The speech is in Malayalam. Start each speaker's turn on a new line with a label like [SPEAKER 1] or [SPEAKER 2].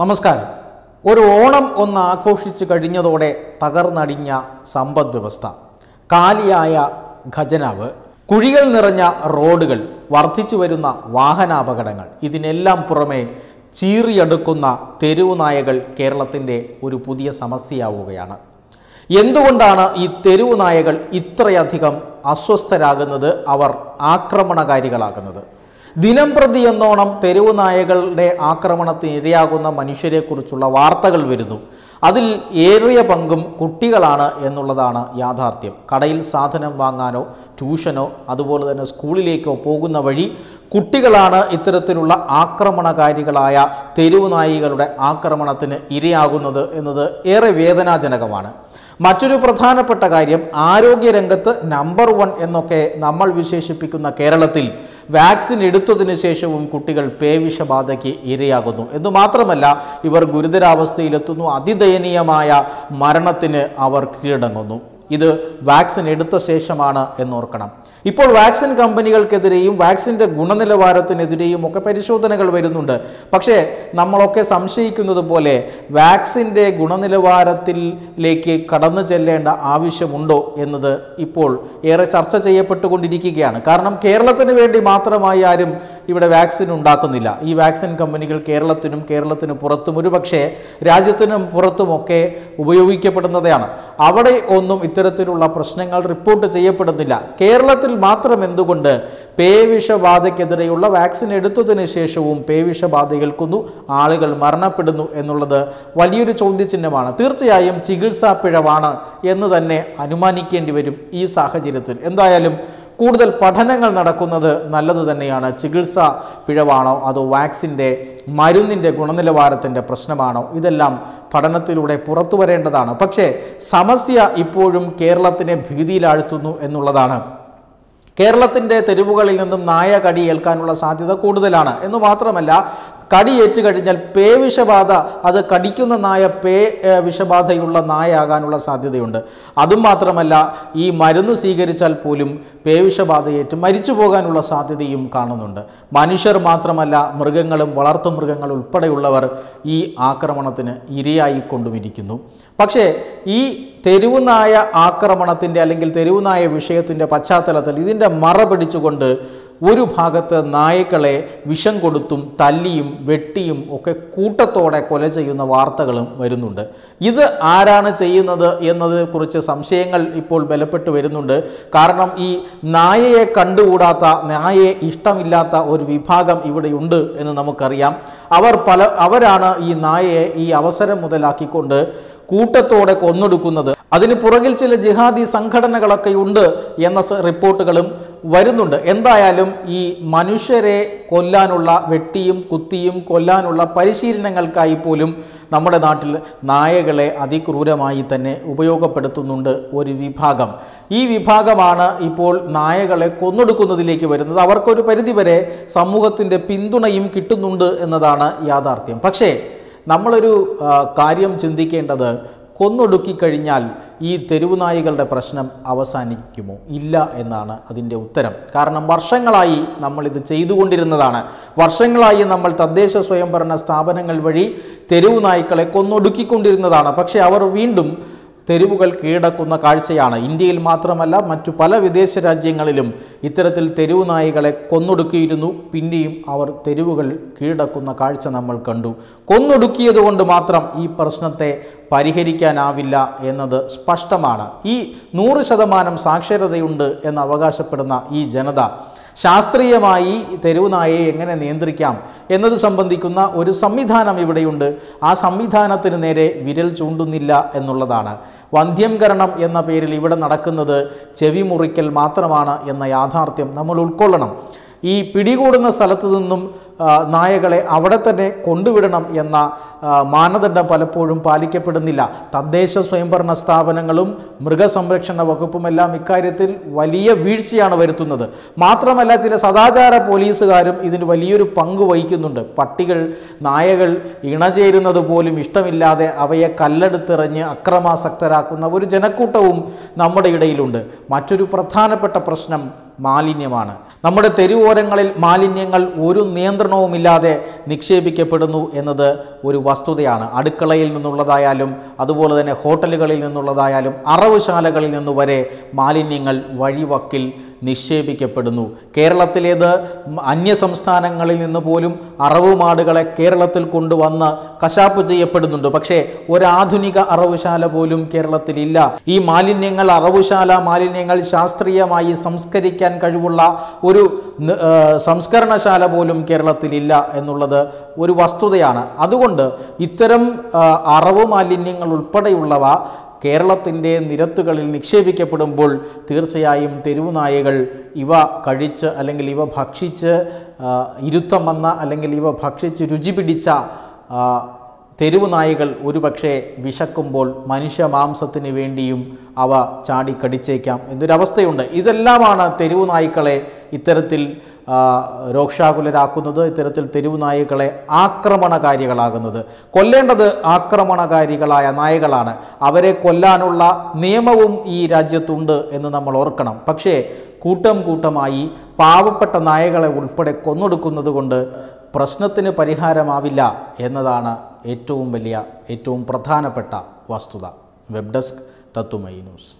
[SPEAKER 1] നമസ്കാരം ഒരു ഓണം ഒന്ന് ആഘോഷിച്ചു കഴിഞ്ഞതോടെ തകർന്നടിഞ്ഞ സമ്പദ് വ്യവസ്ഥ കാലിയായ ഖജനാവ് കുഴികൾ നിറഞ്ഞ റോഡുകൾ വർദ്ധിച്ചു വരുന്ന വാഹനാപകടങ്ങൾ ഇതിനെല്ലാം പുറമെ ചീറിയെടുക്കുന്ന തെരുവു നായകൾ കേരളത്തിൻ്റെ ഒരു പുതിയ സമസ്യയാവുകയാണ് എന്തുകൊണ്ടാണ് ഈ തെരുവു നായകൾ ഇത്രയധികം അസ്വസ്ഥരാകുന്നത് അവർ ആക്രമണകാരികളാകുന്നത് ദിനം പ്രതി എന്നോണം തെരുവ് നായകളുടെ ആക്രമണത്തിന് ഇരയാകുന്ന മനുഷ്യരെക്കുറിച്ചുള്ള വാർത്തകൾ വരുന്നു അതിൽ ഏറിയ പങ്കും കുട്ടികളാണ് എന്നുള്ളതാണ് യാഥാർത്ഥ്യം കടയിൽ സാധനം വാങ്ങാനോ ട്യൂഷനോ അതുപോലെ തന്നെ സ്കൂളിലേക്കോ പോകുന്ന വഴി കുട്ടികളാണ് ഇത്തരത്തിലുള്ള ആക്രമണകാരികളായ തെരുവ് നായികളുടെ ആക്രമണത്തിന് ഇരയാകുന്നത് എന്നത് ഏറെ വേദനാജനകമാണ് മറ്റൊരു പ്രധാനപ്പെട്ട കാര്യം ആരോഗ്യരംഗത്ത് നമ്പർ വൺ എന്നൊക്കെ നമ്മൾ വിശേഷിപ്പിക്കുന്ന കേരളത്തിൽ വാക്സിൻ എടുത്തതിന് ശേഷവും കുട്ടികൾ പേവിഷബാധയ്ക്ക് ഇരയാകുന്നു എന്ന് മാത്രമല്ല ഇവർ ഗുരുതരാവസ്ഥയിലെത്തുന്നു അതിദയനീയമായ മരണത്തിന് അവർ കീഴടങ്ങുന്നു ഇത് വാക്സിൻ എടുത്ത ശേഷമാണ് എന്നോർക്കണം ഇപ്പോൾ വാക്സിൻ കമ്പനികൾക്കെതിരെയും വാക്സിൻ്റെ ഗുണനിലവാരത്തിനെതിരെയും ഒക്കെ പരിശോധനകൾ വരുന്നുണ്ട് പക്ഷേ നമ്മളൊക്കെ സംശയിക്കുന്നത് പോലെ വാക്സിൻ്റെ ഗുണനിലവാരത്തിലേക്ക് കടന്നു ചെല്ലേണ്ട ആവശ്യമുണ്ടോ എന്നത് ഇപ്പോൾ ഏറെ ചർച്ച ചെയ്യപ്പെട്ടുകൊണ്ടിരിക്കുകയാണ് കാരണം കേരളത്തിന് വേണ്ടി മാത്രമായി ആരും ഇവിടെ വാക്സിൻ ഉണ്ടാക്കുന്നില്ല ഈ വാക്സിൻ കമ്പനികൾ കേരളത്തിനും കേരളത്തിന് പുറത്തും ഒരുപക്ഷേ രാജ്യത്തിനും പുറത്തുമൊക്കെ ഉപയോഗിക്കപ്പെടുന്നതാണ് അവിടെ ഒന്നും ഇത്തരത്തിലുള്ള പ്രശ്നങ്ങൾ റിപ്പോർട്ട് ചെയ്യപ്പെടുന്നില്ല കേരളത്തിൽ മാത്രം എന്തുകൊണ്ട് പേവിഷബാധയ്ക്കെതിരെയുള്ള വാക്സിൻ എടുത്തതിന് ശേഷവും ഏൽക്കുന്നു ആളുകൾ മരണപ്പെടുന്നു എന്നുള്ളത് വലിയൊരു ചോദ്യചിഹ്നമാണ് തീർച്ചയായും ചികിത്സാ പിഴവാണ് എന്ന് തന്നെ അനുമാനിക്കേണ്ടി വരും ഈ സാഹചര്യത്തിൽ എന്തായാലും കൂടുതൽ പഠനങ്ങൾ നടക്കുന്നത് നല്ലത് തന്നെയാണ് ചികിത്സ പിഴവാണോ അതോ വാക്സിൻ്റെ മരുന്നിൻ്റെ ഗുണനിലവാരത്തിൻ്റെ പ്രശ്നമാണോ ഇതെല്ലാം പഠനത്തിലൂടെ പുറത്തു വരേണ്ടതാണ് പക്ഷേ സമസ്യ ഇപ്പോഴും കേരളത്തിനെ ഭീതിയിലാഴ്ത്തുന്നു എന്നുള്ളതാണ് കേരളത്തിൻ്റെ തെരുവുകളിൽ നിന്നും നായ ഏൽക്കാനുള്ള സാധ്യത കൂടുതലാണ് എന്ന് മാത്രമല്ല കടിയേറ്റ് കഴിഞ്ഞാൽ പേ വിഷബാധ അത് കടിക്കുന്ന നായ പേ വിഷബാധയുള്ള നായയാകാനുള്ള സാധ്യതയുണ്ട് അതും മാത്രമല്ല ഈ മരുന്ന് സ്വീകരിച്ചാൽ പോലും പേ വിഷബാധയേറ്റ് മരിച്ചു പോകാനുള്ള സാധ്യതയും കാണുന്നുണ്ട് മനുഷ്യർ മാത്രമല്ല മൃഗങ്ങളും വളർത്തു മൃഗങ്ങളും ഉൾപ്പെടെയുള്ളവർ ഈ ആക്രമണത്തിന് ഇരയായിക്കൊണ്ടുമിരിക്കുന്നു പക്ഷേ ഈ തെരുവുനായ ആക്രമണത്തിൻ്റെ അല്ലെങ്കിൽ തെരുവുനായ വിഷയത്തിൻ്റെ പശ്ചാത്തലത്തിൽ ഇതിൻ്റെ മറ പിടിച്ചുകൊണ്ട് ഒരു ഭാഗത്ത് നായ്ക്കളെ വിഷം കൊടുത്തും തല്ലിയും വെട്ടിയും ഒക്കെ കൂട്ടത്തോടെ കൊല ചെയ്യുന്ന വാർത്തകളും വരുന്നുണ്ട് ഇത് ആരാണ് ചെയ്യുന്നത് എന്നതിനെക്കുറിച്ച് സംശയങ്ങൾ ഇപ്പോൾ ബലപ്പെട്ട് വരുന്നുണ്ട് കാരണം ഈ നായയെ കണ്ടുകൂടാത്ത നായയെ ഇഷ്ടമില്ലാത്ത ഒരു വിഭാഗം ഇവിടെയുണ്ട് എന്ന് നമുക്കറിയാം അവർ പല അവരാണ് ഈ നായയെ ഈ അവസരം മുതലാക്കിക്കൊണ്ട് കൂട്ടത്തോടെ കൊന്നൊടുക്കുന്നത് അതിന് പുറകിൽ ചില ജിഹാദി സംഘടനകളൊക്കെ ഉണ്ട് എന്ന റിപ്പോർട്ടുകളും വരുന്നുണ്ട് എന്തായാലും ഈ മനുഷ്യരെ കൊല്ലാനുള്ള വെട്ടിയും കുത്തിയും കൊല്ലാനുള്ള പരിശീലനങ്ങൾക്കായി പോലും നമ്മുടെ നാട്ടിൽ നായകളെ അതിക്രൂരമായി തന്നെ ഉപയോഗപ്പെടുത്തുന്നുണ്ട് ഒരു വിഭാഗം ഈ വിഭാഗമാണ് ഇപ്പോൾ നായകളെ കൊന്നൊടുക്കുന്നതിലേക്ക് വരുന്നത് അവർക്കൊരു പരിധിവരെ സമൂഹത്തിൻ്റെ പിന്തുണയും കിട്ടുന്നുണ്ട് എന്നതാണ് യാഥാർത്ഥ്യം പക്ഷേ നമ്മളൊരു കാര്യം ചിന്തിക്കേണ്ടത് കൊന്നൊടുക്കിക്കഴിഞ്ഞാൽ ഈ തെരുവുനായികളുടെ പ്രശ്നം അവസാനിക്കുമോ ഇല്ല എന്നാണ് അതിൻ്റെ ഉത്തരം കാരണം വർഷങ്ങളായി നമ്മളിത് ചെയ്തുകൊണ്ടിരുന്നതാണ് വർഷങ്ങളായി നമ്മൾ തദ്ദേശ സ്വയംഭരണ സ്ഥാപനങ്ങൾ വഴി തെരുവുനായ്ക്കളെ കൊന്നൊടുക്കിക്കൊണ്ടിരുന്നതാണ് പക്ഷേ അവർ വീണ്ടും തെരുവുകൾ കീഴടക്കുന്ന കാഴ്ചയാണ് ഇന്ത്യയിൽ മാത്രമല്ല മറ്റു പല വിദേശ രാജ്യങ്ങളിലും ഇത്തരത്തിൽ തെരുവു നായികളെ കൊന്നൊടുക്കിയിരുന്നു പിന്നെയും അവർ തെരുവുകൾ കീഴടക്കുന്ന കാഴ്ച നമ്മൾ കണ്ടു കൊന്നൊടുക്കിയതുകൊണ്ട് മാത്രം ഈ പ്രശ്നത്തെ പരിഹരിക്കാനാവില്ല എന്നത് സ്പഷ്ടമാണ് ഈ നൂറ് ശതമാനം സാക്ഷരതയുണ്ട് എന്ന് അവകാശപ്പെടുന്ന ഈ ജനത ശാസ്ത്രീയമായി തെരുവുനായയെ എങ്ങനെ നിയന്ത്രിക്കാം എന്നത് സംബന്ധിക്കുന്ന ഒരു സംവിധാനം ഇവിടെയുണ്ട് ആ സംവിധാനത്തിന് നേരെ വിരൽ ചൂണ്ടുന്നില്ല എന്നുള്ളതാണ് വന്ധ്യംകരണം എന്ന പേരിൽ ഇവിടെ നടക്കുന്നത് ചെവി മുറിക്കൽ മാത്രമാണ് എന്ന യാഥാർത്ഥ്യം നമ്മൾ ഉൾക്കൊള്ളണം ഈ പിടികൂടുന്ന സ്ഥലത്തു നിന്നും നായകളെ അവിടെ തന്നെ കൊണ്ടുവിടണം എന്ന മാനദണ്ഡം പലപ്പോഴും പാലിക്കപ്പെടുന്നില്ല തദ്ദേശ സ്വയംഭരണ സ്ഥാപനങ്ങളും മൃഗസംരക്ഷണ വകുപ്പുമെല്ലാം ഇക്കാര്യത്തിൽ വലിയ വീഴ്ചയാണ് വരുത്തുന്നത് മാത്രമല്ല ചില സദാചാര പോലീസുകാരും ഇതിന് വലിയൊരു പങ്ക് വഹിക്കുന്നുണ്ട് പട്ടികൾ നായകൾ ഇണചേരുന്നത് പോലും ഇഷ്ടമില്ലാതെ അവയെ കല്ലെടുത്തെറിഞ്ഞ് അക്രമാസക്തരാക്കുന്ന ഒരു ജനക്കൂട്ടവും നമ്മുടെ ഇടയിലുണ്ട് മറ്റൊരു പ്രധാനപ്പെട്ട പ്രശ്നം മാലിന്യമാണ് നമ്മുടെ തെരുവോരങ്ങളിൽ മാലിന്യങ്ങൾ ഒരു നിയന്ത്രണം നിയന്ത്രണവുമില്ലാതെ നിക്ഷേപിക്കപ്പെടുന്നു എന്നത് ഒരു വസ്തുതയാണ് അടുക്കളയിൽ നിന്നുള്ളതായാലും അതുപോലെ തന്നെ ഹോട്ടലുകളിൽ നിന്നുള്ളതായാലും അറവുശാലകളിൽ നിന്നു വരെ മാലിന്യങ്ങൾ വഴിവക്കിൽ നിക്ഷേപിക്കപ്പെടുന്നു കേരളത്തിലേത് അന്യസംസ്ഥാനങ്ങളിൽ നിന്ന് പോലും അറവുമാടുകളെ കേരളത്തിൽ കൊണ്ടുവന്ന് കശാപ്പ് ചെയ്യപ്പെടുന്നുണ്ട് പക്ഷേ ഒരാധുനിക അറവുശാല പോലും കേരളത്തിലില്ല ഈ മാലിന്യങ്ങൾ അറവുശാല മാലിന്യങ്ങൾ ശാസ്ത്രീയമായി സംസ്കരിക്കാൻ കഴിവുള്ള ഒരു സംസ്കരണശാല പോലും കേരളത്തിൽ കേരളത്തിലില്ല എന്നുള്ളത് ഒരു വസ്തുതയാണ് അതുകൊണ്ട് ഇത്തരം അറവ് മാലിന്യങ്ങൾ ഉൾപ്പെടെയുള്ളവ കേരളത്തിൻ്റെ നിരത്തുകളിൽ നിക്ഷേപിക്കപ്പെടുമ്പോൾ തീർച്ചയായും തെരുവുനായകൾ ഇവ കഴിച്ച് അല്ലെങ്കിൽ ഇവ ഭക്ഷിച്ച് ഇരുത്തം വന്ന അല്ലെങ്കിൽ ഇവ ഭക്ഷിച്ച് രുചി പിടിച്ച തെരുവു നായകൾ ഒരുപക്ഷെ വിശക്കുമ്പോൾ മനുഷ്യ മാംസത്തിന് വേണ്ടിയും അവ ചാടിക്കടിച്ചേക്കാം എന്നൊരവസ്ഥയുണ്ട് ഇതെല്ലാമാണ് തെരുവു നായ്ക്കളെ ഇത്തരത്തിൽ രോക്ഷാകുലരാക്കുന്നത് ഇത്തരത്തിൽ തെരുവു നായ്ക്കളെ ആക്രമണകാരികളാകുന്നത് കൊല്ലേണ്ടത് ആക്രമണകാരികളായ നായകളാണ് അവരെ കൊല്ലാനുള്ള നിയമവും ഈ രാജ്യത്തുണ്ട് എന്ന് നമ്മൾ ഓർക്കണം പക്ഷേ കൂട്ടം കൂട്ടമായി പാവപ്പെട്ട നായകളെ ഉൾപ്പെടെ കൊന്നൊടുക്കുന്നത് കൊണ്ട് പ്രശ്നത്തിന് പരിഹാരമാവില്ല എന്നതാണ് ഏറ്റവും വലിയ ഏറ്റവും പ്രധാനപ്പെട്ട വസ്തുത വെബ് ഡെസ്ക് തത്തുമൈ ന്യൂസ്